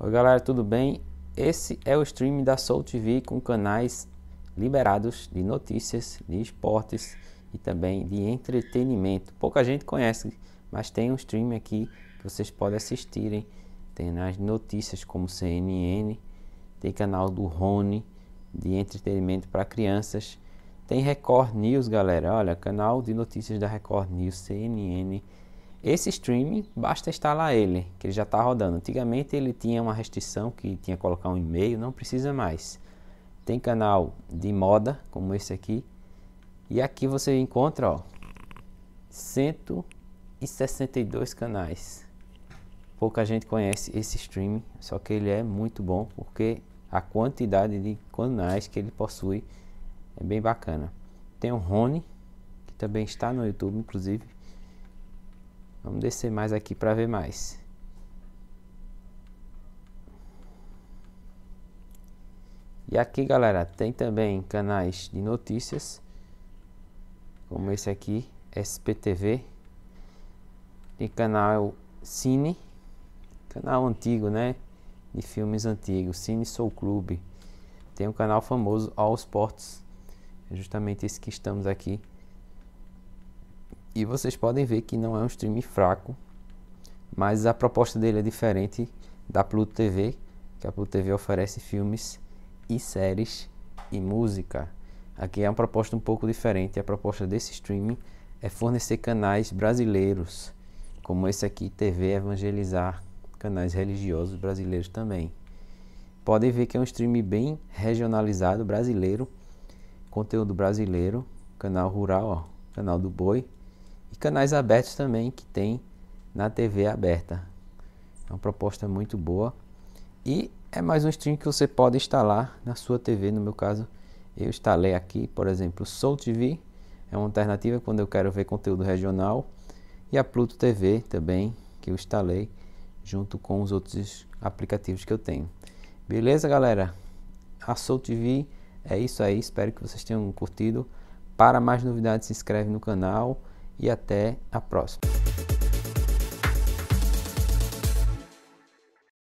Oi galera, tudo bem? Esse é o stream da Soul TV com canais liberados de notícias, de esportes e também de entretenimento. Pouca gente conhece, mas tem um stream aqui que vocês podem assistirem. Tem nas notícias como CNN, tem canal do Rony de entretenimento para crianças, tem Record News, galera. Olha, canal de notícias da Record News, CNN esse streaming, basta instalar ele, que ele já está rodando. Antigamente ele tinha uma restrição que tinha que colocar um e-mail, não precisa mais. Tem canal de moda, como esse aqui. E aqui você encontra, ó, 162 canais. Pouca gente conhece esse streaming, só que ele é muito bom, porque a quantidade de canais que ele possui é bem bacana. Tem o Rony, que também está no YouTube, inclusive Vamos descer mais aqui para ver mais. E aqui, galera, tem também canais de notícias, como esse aqui, SPTV. Tem canal Cine, canal antigo, né? De filmes antigos, Cine Soul Clube. Tem um canal famoso, All Sports, é justamente esse que estamos aqui. E vocês podem ver que não é um stream fraco, mas a proposta dele é diferente da Pluto TV, que a Pluto TV oferece filmes e séries e música. Aqui é uma proposta um pouco diferente. A proposta desse streaming é fornecer canais brasileiros, como esse aqui, TV Evangelizar, canais religiosos brasileiros também. Podem ver que é um streaming bem regionalizado, brasileiro, conteúdo brasileiro, canal rural, ó, canal do boi, e canais abertos também que tem na TV aberta. É uma proposta muito boa e é mais um stream que você pode instalar na sua TV. No meu caso, eu instalei aqui, por exemplo, Soul TV é uma alternativa quando eu quero ver conteúdo regional e a Pluto TV também que eu instalei junto com os outros aplicativos que eu tenho. Beleza, galera? A Soul TV é isso aí. Espero que vocês tenham curtido. Para mais novidades, se inscreve no canal e até a próxima.